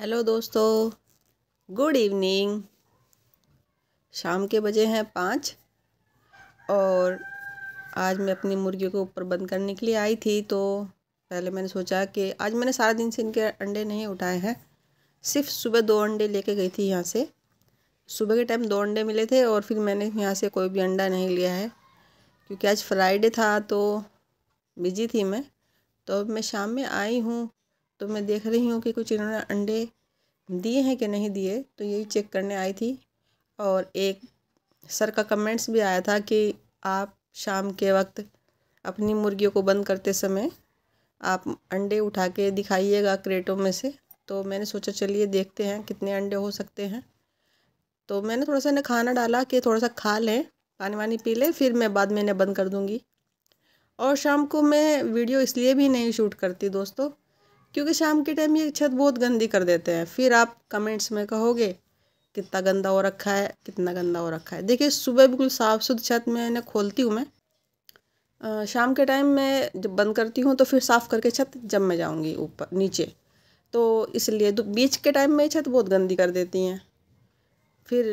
hello दोस्तों good evening शाम के बजे हैं पाँच और आज मैं अपनी मुर्गियों को ऊपर बंद करने के लिए आई थी तो पहले मैंने सोचा कि आज मैंने सारा दिन से इनके अंडे नहीं उठाए हैं सिर्फ सुबह दो अंडे लेके गई थी यहाँ से सुबह के टाइम दो अंडे मिले थे और फिर मैंने यहाँ से कोई भी अंडा नहीं लिया है क्योंकि आज फ्राइडे था तो बिजी थी मैं तो अब मैं शाम में आई हूँ तो मैं देख रही हूँ कि कुछ इन्होंने अंडे दिए हैं कि नहीं दिए तो यही चेक करने आई थी और एक सर का कमेंट्स भी आया था कि आप शाम के वक्त अपनी मुर्गियों को बंद करते समय आप अंडे उठा के दिखाइएगा क्रेटों में से तो मैंने सोचा चलिए देखते हैं कितने अंडे हो सकते हैं तो मैंने थोड़ा सा इन्हें खाना डाला कि थोड़ा सा खा लें पानी वानी पी लें फिर मैं बाद में इन्हें बंद कर दूँगी और शाम को मैं वीडियो इसलिए भी नहीं शूट करती दोस्तों क्योंकि शाम के टाइम ये छत बहुत गंदी कर देते हैं फिर आप कमेंट्स में कहोगे कितना गंदा हो रखा है कितना गंदा हो रखा है देखिए सुबह बिल्कुल साफ़ सुथरी छत में इन्हें खोलती हूँ मैं शाम के टाइम मैं जब बंद करती हूँ तो फिर साफ़ करके छत जब मैं जाऊँगी ऊपर नीचे तो इसलिए तो बीच के टाइम में छत बहुत गंदी कर देती हैं फिर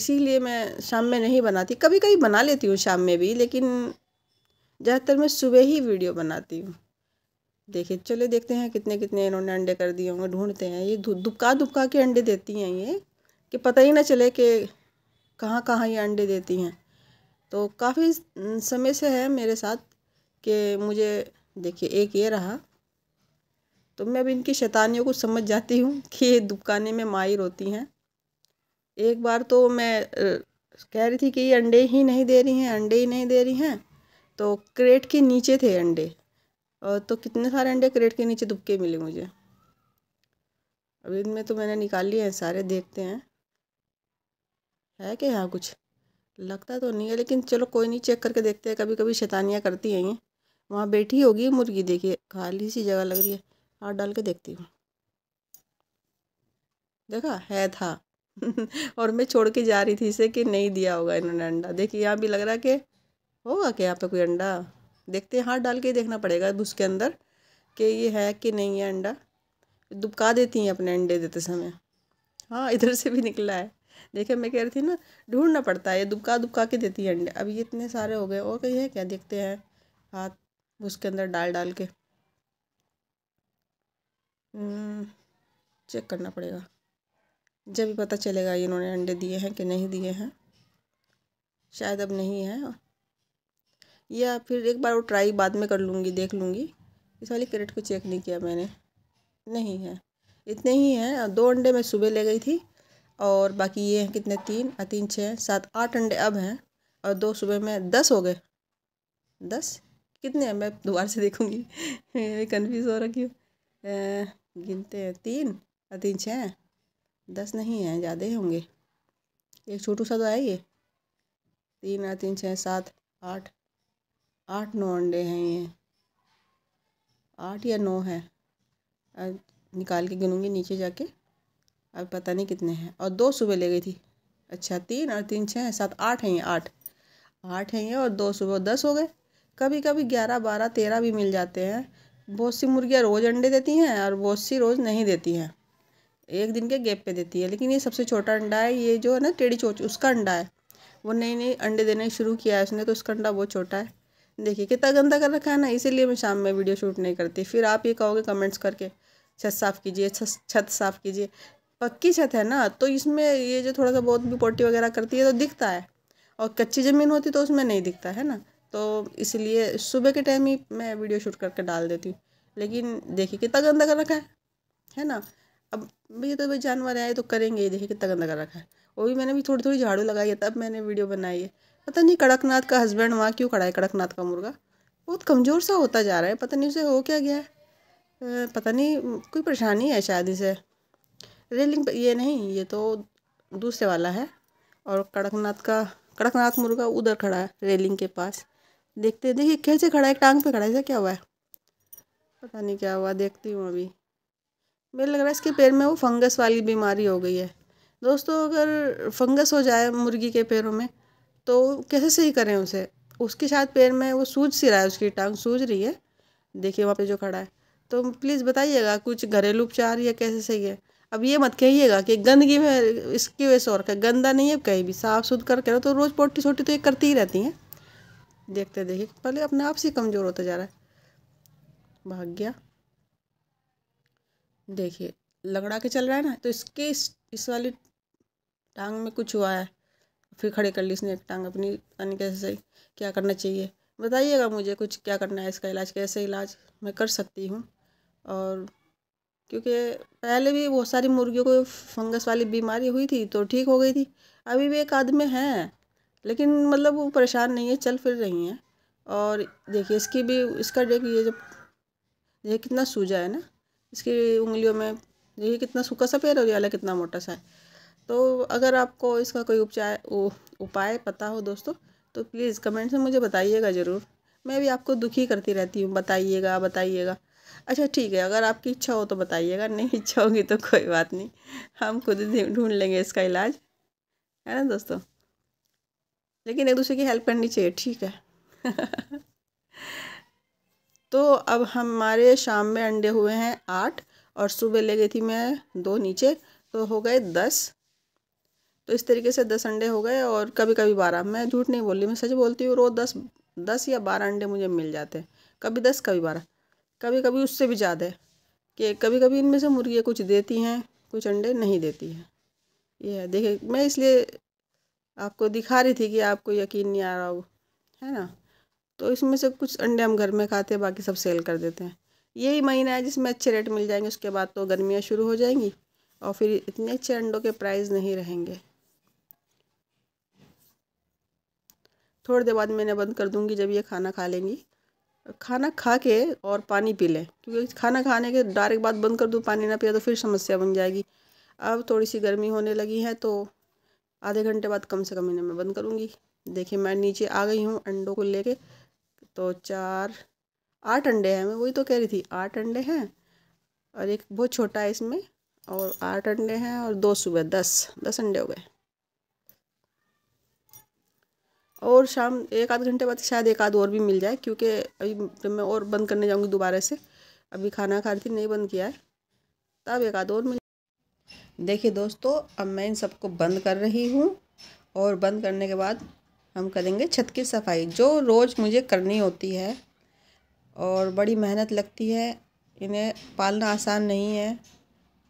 इसीलिए मैं शाम में नहीं बनाती कभी कभी बना लेती हूँ शाम में भी लेकिन ज़्यादातर मैं सुबह ही वीडियो बनाती हूँ देखिए चले देखते हैं कितने कितने इन्होंने अंडे कर दिए होंगे ढूंढते हैं ये दुबका दुबका के अंडे देती हैं ये कि पता ही ना चले कि कहाँ कहाँ ये अंडे देती हैं तो काफ़ी समय से है मेरे साथ कि मुझे देखिए एक ये रहा तो मैं अब इनकी शैतानियों को समझ जाती हूँ कि ये दुबकाने में माहिर होती हैं एक बार तो मैं कह रही थी कि ये अंडे ही नहीं दे रही हैं अंडे ही नहीं दे रही हैं तो क्रेट के नीचे थे अंडे तो कितने सारे अंडे क्रेट के नीचे दुबके मिले मुझे अभी इनमें तो मैंने निकाल लिए हैं सारे देखते हैं है क्या यहाँ कुछ लगता तो नहीं है लेकिन चलो कोई नहीं चेक करके देखते हैं कभी कभी शैतानियाँ करती हैं ये वहाँ बैठी होगी मुर्गी देखिए खाली सी जगह लग रही है हाथ डाल के देखती हूँ देखा है था और मैं छोड़ के जा रही थी इसे कि नहीं दिया होगा इन्होंने अंडा देखिए यहाँ भी लग रहा कि होगा क्या यहाँ पे कोई अंडा देखते हैं हाथ डाल के देखना पड़ेगा उसके अंदर कि ये है कि नहीं है अंडा दुबका देती हैं अपने अंडे देते समय हाँ इधर से भी निकला है देखिए मैं कह रही थी ना ढूंढना पड़ता है ये दुबका दुबका के देती है अंडे अब ये इतने सारे हो गए और कहीं है क्या देखते हैं हाथ उसके अंदर डाल डाल के चेक हम्म, करना पड़ेगा जब ही पता चलेगा इन्होंने अंडे दिए हैं कि नहीं दिए हैं शायद अब नहीं है या फिर एक बार वो ट्राई बाद में कर लूँगी देख लूँगी इस वाली कैरेट को चेक नहीं किया मैंने नहीं है इतने ही हैं दो अंडे मैं सुबह ले गई थी और बाकी ये हैं कितने तीन आ तीन छः सात आठ अंडे अब हैं और दो सुबह में दस हो गए दस कितने हैं मैं दोबारा से देखूँगी मैं कन्फ्यूज़ हो रखी हूँ गिनते हैं तीन और तीन छः दस नहीं हैं ज़्यादा ही होंगे एक छोटू सा तो है ये तीन तीन छः सात आठ आठ नौ अंडे हैं ये आठ या नौ है अब निकाल के गिनूंगी नीचे जाके अब पता नहीं कितने हैं और दो सुबह ले गई थी अच्छा तीन और तीन छः सात आठ हैं ये आठ आठ हैं ये और दो सुबह दस हो गए कभी कभी ग्यारह बारह तेरह भी मिल जाते हैं बहुत सी मुर्गियाँ रोज़ अंडे देती हैं और बहुत सी रोज़ नहीं देती हैं एक दिन के गैप पे देती है लेकिन ये सबसे छोटा अंडा है ये जो है ना टेढ़ी चोच उसका अंडा है वो नई नई अंडे देने शुरू किया है उसने तो उसका अंडा बहुत छोटा है देखिए कितना गंदा कर रखा है ना इसीलिए मैं शाम में वीडियो शूट नहीं करती फिर आप ये कहोगे कमेंट्स करके छत साफ़ कीजिए छत साफ़ कीजिए पक्की छत है ना तो इसमें ये जो थोड़ा सा बहुत भी पोटी वगैरह करती है तो दिखता है और कच्ची ज़मीन होती तो उसमें नहीं दिखता है ना तो इसलिए सुबह के टाइम ही मैं वीडियो शूट करके डाल देती हूँ लेकिन देखिए कितना गंदा कर रखा है है ना अब भैया तो भाई जानवर आए तो करेंगे ही देखिए कितना गंदा कर रखा है वो भी मैंने भी थोड़ी थोड़ी झाड़ू लगाई है तब मैंने वीडियो बनाई है पता नहीं कड़कनाथ का हस्बैंड वहाँ क्यों खड़ा है कड़कनाथ का मुर्गा बहुत कमज़ोर सा होता जा रहा है पता नहीं उसे हो क्या गया है पता नहीं कोई परेशानी है शायद इसे रेलिंग ये नहीं ये तो दूसरे वाला है और कड़कनाथ का कड़कनाथ मुर्गा उधर खड़ा है रेलिंग के पास देखते देखिए कैसे खड़ा है टांग पे खड़ा है ऐसा क्या हुआ है पता नहीं क्या हुआ देखती हूँ अभी मेरे लग रहा है इसके पैर में वो फंगस वाली बीमारी हो गई है दोस्तों अगर फंगस हो जाए मुर्गी के पैरों में तो कैसे सही करें उसे उसके शायद पैर में वो सूज सी रहा है उसकी टांग सूज रही है देखिए वहाँ पे जो खड़ा है तो प्लीज़ बताइएगा कुछ घरेलू उपचार या कैसे सही है अब ये मत कहिएगा कि गंदगी में इसकी वजह से और क्या गंदा नहीं है कहीं भी साफ सुथ कर करो तो रोज़ पोटी छोटी तो ये करती ही रहती हैं देखते देखिए पहले अपने आप से कमज़ोर होता जा रहा है भाग गया देखिए लगड़ा के चल रहा है ना तो इसके इस, इस वाली टांग में कुछ हुआ है फिर खड़े कर ली इसने एक टांग अपनी अन्य कैसे सही क्या करना चाहिए बताइएगा मुझे कुछ क्या करना है इसका इलाज कैसे इलाज मैं कर सकती हूँ और क्योंकि पहले भी बहुत सारी मुर्गियों को फंगस वाली बीमारी हुई थी तो ठीक हो गई थी अभी भी एक आदमी हैं लेकिन मतलब वो परेशान नहीं है चल फिर रही हैं और देखिए इसकी भी इसका देखिए जब ये कितना सूजा है ना इसकी उंगलियों में देखिए कितना सूखा सा पैर और ये वाला कितना मोटा सा है तो अगर आपको इसका कोई उपचार उपाय पता हो दोस्तों तो प्लीज़ कमेंट्स में मुझे बताइएगा ज़रूर मैं भी आपको दुखी करती रहती हूँ बताइएगा बताइएगा अच्छा ठीक है अगर आपकी इच्छा हो तो बताइएगा नहीं इच्छा होगी तो कोई बात नहीं हम खुद ढूंढ लेंगे इसका इलाज है ना दोस्तों लेकिन एक दूसरे की हेल्प करनी चाहिए ठीक है तो अब हमारे शाम में अंडे हुए हैं आठ और सुबह ले गई थी मैं दो नीचे तो हो गए दस इस तरीके से दस अंडे हो गए और कभी कभी बारह मैं झूठ नहीं बोल रही मैं सच बोलती हूँ रोज़ दस दस या बारह अंडे मुझे मिल जाते हैं कभी दस कभी बारह कभी कभी उससे भी ज़्यादा है कि कभी कभी इनमें से मुर्गियाँ कुछ देती हैं कुछ अंडे नहीं देती हैं ये है देखिए मैं इसलिए आपको दिखा रही थी कि आपको यकीन नहीं आ रहा हो है ना तो इसमें से कुछ अंडे हम घर में खाते हैं बाकी सब सेल कर देते हैं यही महीना है जिसमें अच्छे रेट मिल जाएंगे उसके बाद तो गर्मियाँ शुरू हो जाएंगी और फिर इतने अच्छे अंडों के प्राइस नहीं रहेंगे थोड़ी देर बाद मैंने बंद कर दूँगी जब ये खाना खा लेंगी खाना खा के और पानी पी लें क्योंकि खाना खाने के डायरेक्ट बाद बंद कर दूँ पानी ना पिया तो फिर समस्या बन जाएगी अब थोड़ी सी गर्मी होने लगी है तो आधे घंटे बाद कम से कम इन्हें मैं बंद करूँगी देखिए मैं नीचे आ गई हूँ अंडों को लेके तो चार आठ अंडे हैं मैं वही तो कह रही थी आठ अंडे हैं और एक बहुत छोटा है इसमें और आठ अंडे हैं और दो सुबह दस दस अंडे हो गए और शाम एक आध घंटे बाद शायद एक आध और भी मिल जाए क्योंकि अभी जब मैं और बंद करने जाऊँगी दोबारा से अभी खाना खा रही थी नहीं बंद किया है तब एक आध और मिल देखिए दोस्तों अब मैं इन सबको बंद कर रही हूँ और बंद करने के बाद हम करेंगे छत की सफाई जो रोज़ मुझे करनी होती है और बड़ी मेहनत लगती है इन्हें पालना आसान नहीं है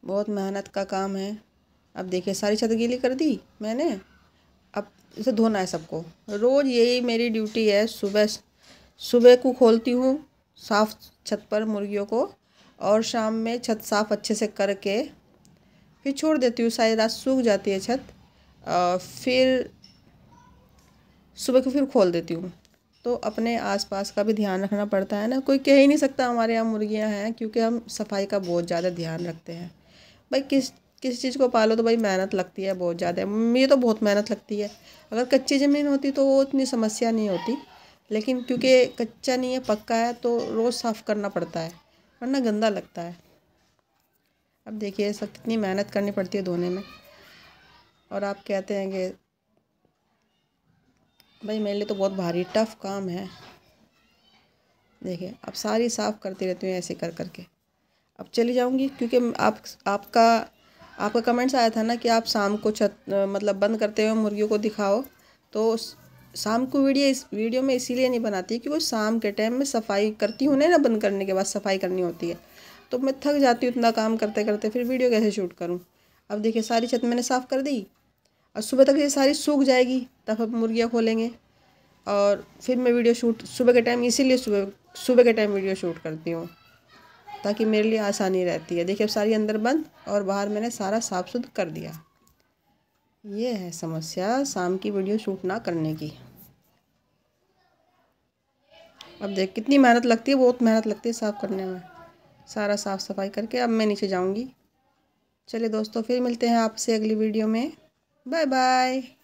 बहुत मेहनत का काम है अब देखिए सारी छत गीली कर दी मैंने अब इसे धोना है सबको रोज़ यही मेरी ड्यूटी है सुबह सुबह को खोलती हूँ साफ़ छत पर मुर्गियों को और शाम में छत साफ़ अच्छे से करके फिर छोड़ देती हूँ सारी रात सूख जाती है छत फिर सुबह को फिर खोल देती हूँ तो अपने आसपास का भी ध्यान रखना पड़ता है ना कोई कह ही नहीं सकता हमारे यहाँ मुर्गियाँ हैं क्योंकि हम सफाई का बहुत ज़्यादा ध्यान रखते हैं भाई किस किसी चीज़ को पालो तो भाई मेहनत लगती है बहुत ज़्यादा मुझे तो बहुत मेहनत लगती है अगर कच्ची ज़मीन होती तो वो इतनी समस्या नहीं होती लेकिन क्योंकि कच्चा नहीं है पक्का है तो रोज़ साफ़ करना पड़ता है वरना गंदा लगता है अब देखिए सब कितनी मेहनत करनी पड़ती है धोने में और आप कहते हैं कि भाई मेरे लिए तो बहुत भारी टफ काम है देखिए अब सारी साफ़ करती रहती हूँ ऐसे कर करके अब चली जाऊँगी क्योंकि आप आपका आपका कमेंट्स आया था ना कि आप शाम को छत मतलब बंद करते हुए मुर्गियों को दिखाओ तो शाम को वीडियो इस वीडियो में इसीलिए नहीं बनाती क्योंकि वो शाम के टाइम में सफाई करती हूँ ना बंद करने के बाद सफाई करनी होती है तो मैं थक जाती हूँ इतना काम करते करते फिर वीडियो कैसे शूट करूँ अब देखिए सारी छत मैंने साफ़ कर दी और सुबह तक ये सारी सूख जाएगी तब हम मुर्गियाँ खोलेंगे और फिर मैं वीडियो शूट सुबह के टाइम इसीलिए सुबह सुबह के टाइम वीडियो शूट करती हूँ ताकि मेरे लिए आसानी रहती है देखिए अब सारी अंदर बंद और बाहर मैंने सारा साफ सुथ कर दिया ये है समस्या शाम की वीडियो शूट ना करने की अब देख कितनी मेहनत लगती है बहुत मेहनत लगती है साफ़ करने में सारा साफ़ सफाई करके अब मैं नीचे जाऊँगी चलिए दोस्तों फिर मिलते हैं आपसे अगली वीडियो में बाय बाय